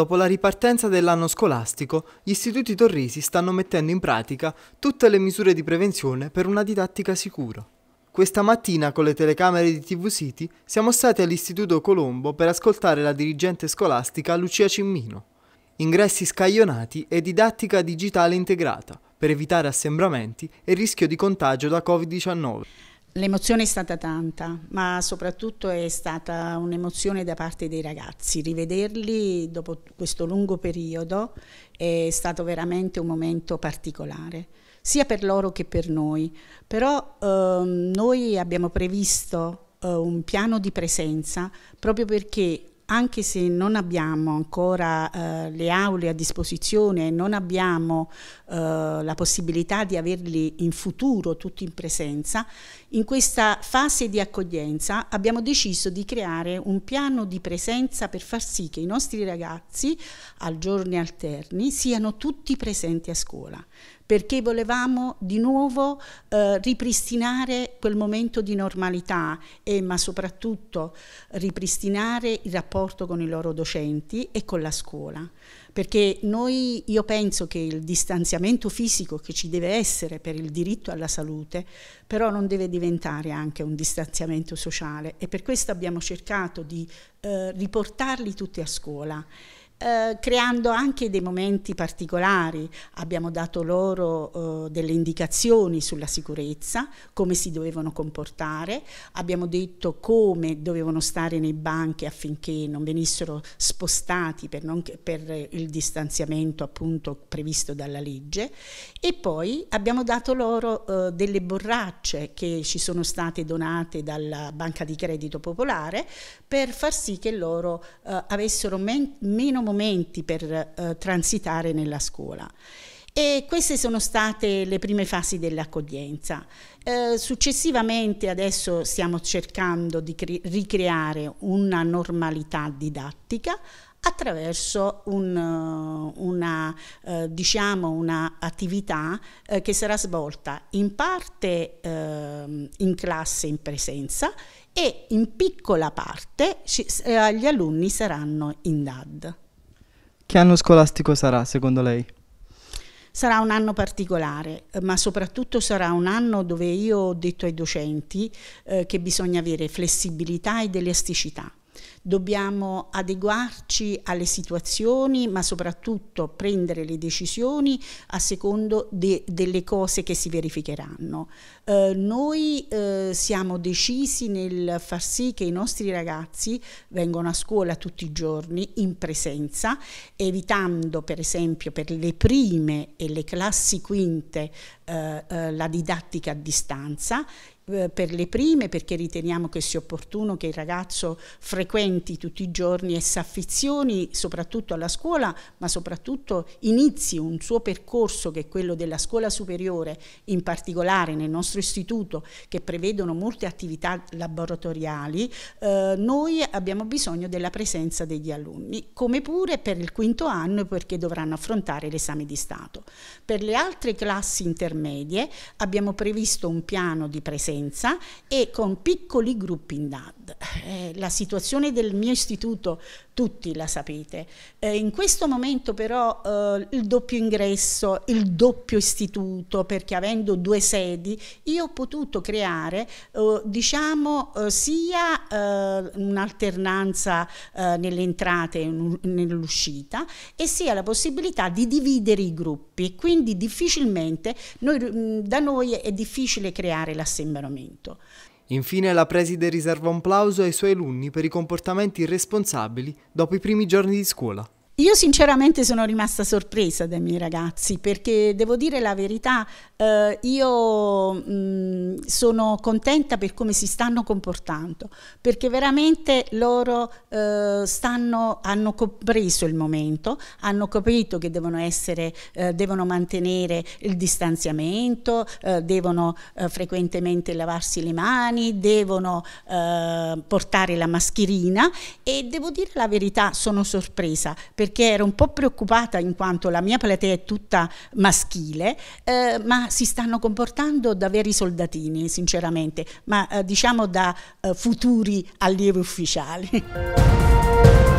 Dopo la ripartenza dell'anno scolastico, gli istituti torresi stanno mettendo in pratica tutte le misure di prevenzione per una didattica sicura. Questa mattina con le telecamere di TV City siamo stati all'Istituto Colombo per ascoltare la dirigente scolastica Lucia Cimmino. Ingressi scaglionati e didattica digitale integrata per evitare assembramenti e rischio di contagio da Covid-19. L'emozione è stata tanta, ma soprattutto è stata un'emozione da parte dei ragazzi. Rivederli dopo questo lungo periodo è stato veramente un momento particolare, sia per loro che per noi. Però ehm, noi abbiamo previsto eh, un piano di presenza proprio perché anche se non abbiamo ancora eh, le aule a disposizione, non abbiamo eh, la possibilità di averli in futuro tutti in presenza, in questa fase di accoglienza abbiamo deciso di creare un piano di presenza per far sì che i nostri ragazzi, al giorno alterni, siano tutti presenti a scuola perché volevamo di nuovo eh, ripristinare quel momento di normalità e ma soprattutto ripristinare il rapporto con i loro docenti e con la scuola perché noi, io penso che il distanziamento fisico che ci deve essere per il diritto alla salute, però non deve diventare anche un distanziamento sociale e per questo abbiamo cercato di eh, riportarli tutti a scuola. Eh, creando anche dei momenti particolari. Abbiamo dato loro eh, delle indicazioni sulla sicurezza, come si dovevano comportare, abbiamo detto come dovevano stare nei banchi affinché non venissero spostati per, non, per il distanziamento appunto previsto dalla legge e poi abbiamo dato loro eh, delle borracce che ci sono state donate dalla Banca di Credito Popolare per far sì che loro eh, avessero men meno momenti per eh, transitare nella scuola. E queste sono state le prime fasi dell'accoglienza. Eh, successivamente adesso stiamo cercando di ricreare una normalità didattica attraverso un, eh, una, eh, diciamo una attività eh, che sarà svolta in parte ehm, in classe in presenza e in piccola parte ci, eh, gli alunni saranno in DAD. Che anno scolastico sarà secondo lei? Sarà un anno particolare, eh, ma soprattutto sarà un anno dove io ho detto ai docenti eh, che bisogna avere flessibilità ed elasticità Dobbiamo adeguarci alle situazioni, ma soprattutto prendere le decisioni a secondo de delle cose che si verificheranno. Eh, noi eh, siamo decisi nel far sì che i nostri ragazzi vengano a scuola tutti i giorni in presenza, evitando per esempio per le prime e le classi quinte eh, eh la didattica a distanza eh, per le prime perché riteniamo che sia opportuno che il ragazzo frequenti tutti i giorni e si affizioni soprattutto alla scuola, ma soprattutto inizi un suo percorso che è quello della scuola superiore, in particolare nel nostro istituto che prevedono molte attività laboratoriali, eh, noi abbiamo bisogno della presenza degli alunni, come pure per il quinto anno perché dovranno affrontare l'esame di Stato. Per le altre classi intermedie abbiamo previsto un piano di presenza presenza e con piccoli gruppi in data. Eh, la situazione del mio istituto tutti la sapete. Eh, in questo momento però eh, il doppio ingresso, il doppio istituto, perché avendo due sedi, io ho potuto creare eh, diciamo eh, sia un'alternanza nelle entrate e nell'uscita e sia la possibilità di dividere i gruppi. Quindi difficilmente, noi, mm, da noi è difficile creare l'assembramento. Infine la preside riserva un plauso ai suoi alunni per i comportamenti irresponsabili dopo i primi giorni di scuola. Io sinceramente sono rimasta sorpresa dai miei ragazzi perché devo dire la verità, eh, io mh, sono contenta per come si stanno comportando, perché veramente loro eh, stanno, hanno compreso il momento, hanno capito che devono, essere, eh, devono mantenere il distanziamento, eh, devono eh, frequentemente lavarsi le mani, devono eh, portare la mascherina e devo dire la verità, sono sorpresa perché perché ero un po' preoccupata in quanto la mia platea è tutta maschile, eh, ma si stanno comportando da veri soldatini, sinceramente, ma eh, diciamo da eh, futuri allievi ufficiali.